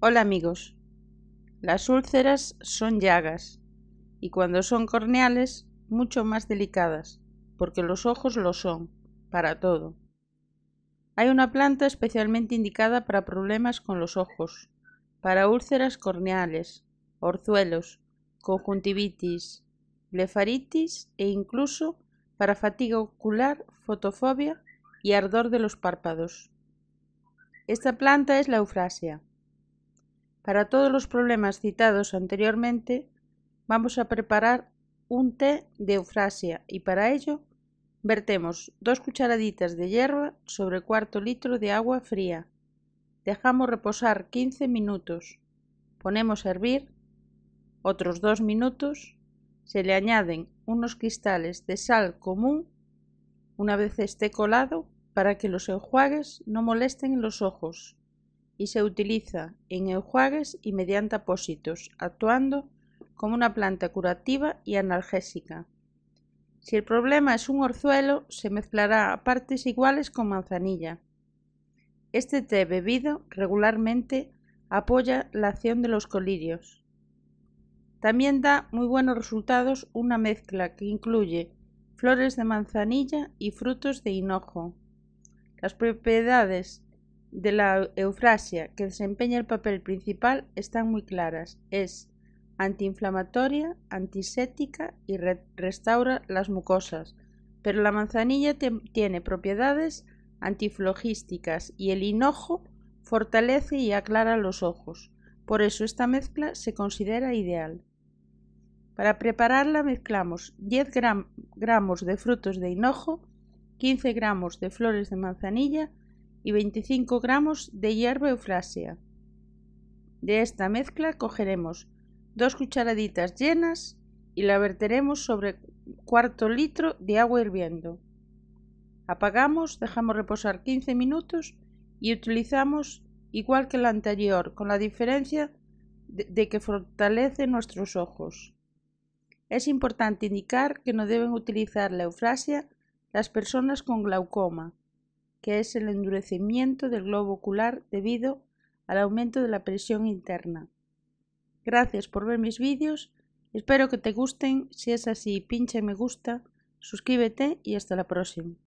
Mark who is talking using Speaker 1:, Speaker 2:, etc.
Speaker 1: Hola amigos, las úlceras son llagas y cuando son corneales mucho más delicadas, porque los ojos lo son, para todo. Hay una planta especialmente indicada para problemas con los ojos, para úlceras corneales, orzuelos, conjuntivitis, blefaritis e incluso para fatiga ocular, fotofobia y ardor de los párpados. Esta planta es la eufrasia para todos los problemas citados anteriormente, vamos a preparar un té de eufrasia y para ello vertemos dos cucharaditas de hierba sobre cuarto litro de agua fría. Dejamos reposar 15 minutos. Ponemos a hervir otros dos minutos. Se le añaden unos cristales de sal común una vez esté colado para que los enjuagues no molesten los ojos y se utiliza en enjuagues y mediante apósitos, actuando como una planta curativa y analgésica. Si el problema es un orzuelo, se mezclará a partes iguales con manzanilla. Este té bebido regularmente apoya la acción de los colirios. También da muy buenos resultados una mezcla que incluye flores de manzanilla y frutos de hinojo. Las propiedades de la eufrasia que desempeña el papel principal están muy claras. Es antiinflamatoria, antiséptica y restaura las mucosas. Pero la manzanilla tiene propiedades antiflogísticas y el hinojo fortalece y aclara los ojos. Por eso esta mezcla se considera ideal. Para prepararla mezclamos 10 gramos de frutos de hinojo, 15 gramos de flores de manzanilla, y 25 gramos de hierba eufrasia. De esta mezcla cogeremos dos cucharaditas llenas y la verteremos sobre cuarto litro de agua hirviendo. Apagamos, dejamos reposar 15 minutos y utilizamos igual que la anterior, con la diferencia de que fortalece nuestros ojos. Es importante indicar que no deben utilizar la eufrasia las personas con glaucoma, que es el endurecimiento del globo ocular debido al aumento de la presión interna. Gracias por ver mis vídeos, espero que te gusten, si es así pincha en me gusta, suscríbete y hasta la próxima.